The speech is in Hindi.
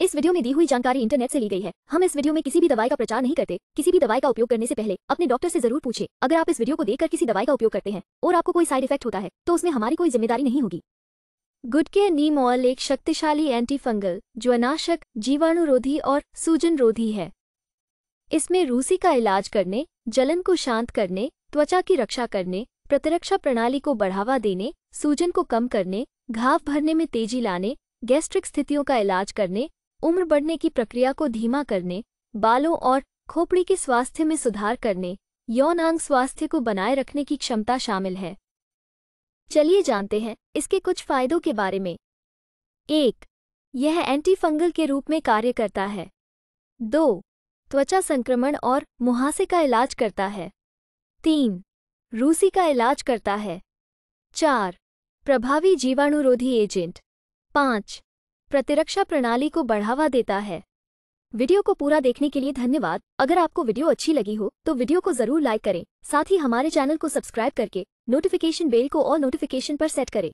इस वीडियो में दी हुई जानकारी इंटरनेट से ली गई है हम इस वीडियो में किसी भी दवाई का प्रचार नहीं करते किसी भी दवाई का उपयोग करने से पहले अपने डॉक्टर से जरूर पूछे अगर आप इस वीडियो को देखकर किसी दवाई का उपयोग करते हैं और आपको कोई साइड इफेक्ट होता है तो उसमें हमारी कोई जिम्मेदारी नहीं होगी गुड केयर नीम ऑयल एक शक्तिशाली एंटी फंगल जो अनाशक जीवाणुरोधी और सूजन रोधी है इसमें रूसी का इलाज करने जलन को शांत करने त्वचा की रक्षा करने प्रतिरक्षा प्रणाली को बढ़ावा देने सूजन को कम करने घाव भरने में तेजी लाने गैस्ट्रिक स्थितियों का इलाज करने उम्र बढ़ने की प्रक्रिया को धीमा करने बालों और खोपड़ी के स्वास्थ्य में सुधार करने यौनांग स्वास्थ्य को बनाए रखने की क्षमता शामिल है चलिए जानते हैं इसके कुछ फायदों के बारे में एक यह एंटीफंगल के रूप में कार्य करता है दो त्वचा संक्रमण और मुहासे का इलाज करता है तीन रूसी का इलाज करता है चार प्रभावी जीवाणुरोधी एजेंट पाँच प्रतिरक्षा प्रणाली को बढ़ावा देता है वीडियो को पूरा देखने के लिए धन्यवाद अगर आपको वीडियो अच्छी लगी हो तो वीडियो को जरूर लाइक करें साथ ही हमारे चैनल को सब्सक्राइब करके नोटिफिकेशन बेल को और नोटिफिकेशन पर सेट करें